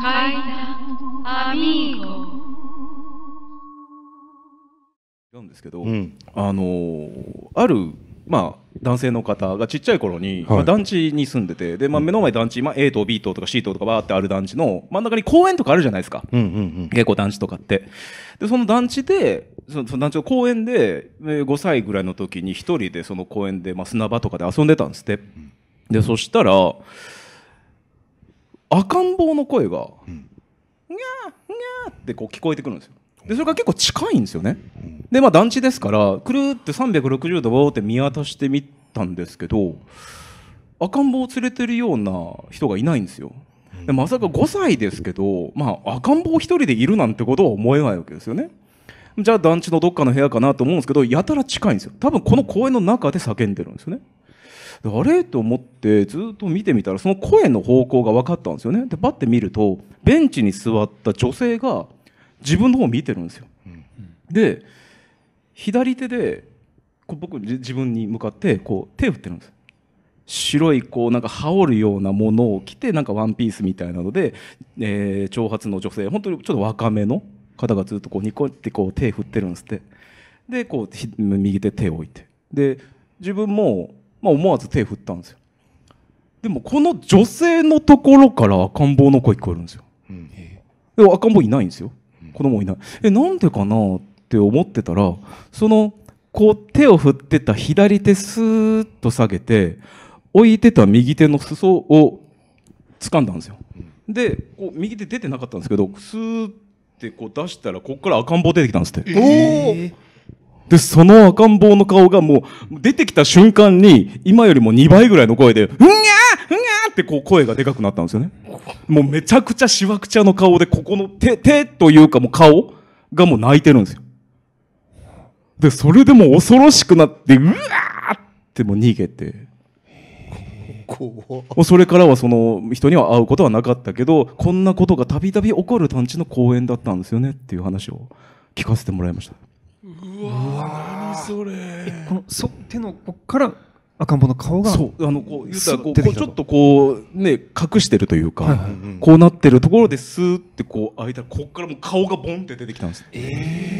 階段アミーゴなんですけど、うん、あのあるまあ男性の方がちっちゃい頃に、はい、まあ、団地に住んでてで、まあ、目の前団地、まあ、A 棟 B 棟とか C 棟とかバーってある団地の真ん中に公園とかあるじゃないですか、うんうんうん、結構団地とかってでその団地でその団地の公園で5歳ぐらいの時に一人でその公園で、まあ、砂場とかで遊んでたんですってでそしたら赤ん坊の声が、うん、にゃーにゃーってこう聞こえてくるんですよでそれが結構近いんですよね、うん、でまあ団地ですからくるって360度って見渡してみたんですけど赤ん坊を連れてるような人がいないんですよでまさか5歳ですけど、まあ、赤ん坊一人でいるなんてことは思えないわけですよねじゃあ団地のどっかの部屋かなと思うんですけどやたら近いんですよ多分この公園の中で叫んでるんですよねあれと思ってずっと見てみたらその声の方向が分かったんですよねでパッて見るとベンチに座った女性が自分の方を見てるんですよ。で左手でこ僕自分に向かってこう手を振ってるんです。白いこうなんか羽織るようなものを着てなんかワンピースみたいなので、えー、長髪の女性本当にちょっと若めの方がずっとこうニコってこう手振ってるんですってでこう右手手を置いてで自分もまあ、思わず手振ったんですよでもこの女性のところから赤ん坊の声聞こえるんですよ、うん、でも赤ん坊いないんですよ子供いないえなんでかなって思ってたらそのこう手を振ってた左手スーッと下げて置いてた右手の裾を掴んだんですよでこう右手出てなかったんですけどスーッてこう出したらここから赤ん坊出てきたんですっておおで、その赤ん坊の顔がもう、出てきた瞬間に、今よりも2倍ぐらいの声で、うんやーうんやーってこう声がでかくなったんですよね。もうめちゃくちゃしわくちゃの顔で、ここの手、手というかもう顔がもう泣いてるんですよ。で、それでも恐ろしくなって、うわーってもう逃げて。もうそれからはその人には会うことはなかったけど、こんなことがたびたび起こる団地の公園だったんですよねっていう話を聞かせてもらいました。うわ何それこのそ手のこっから赤ん坊の顔がそうあのこう言ったらこうちょっとこうね隠してるというか、はいはい、こうなってるところですってこう開いたらこっからも顔がボンって出てきたんですええー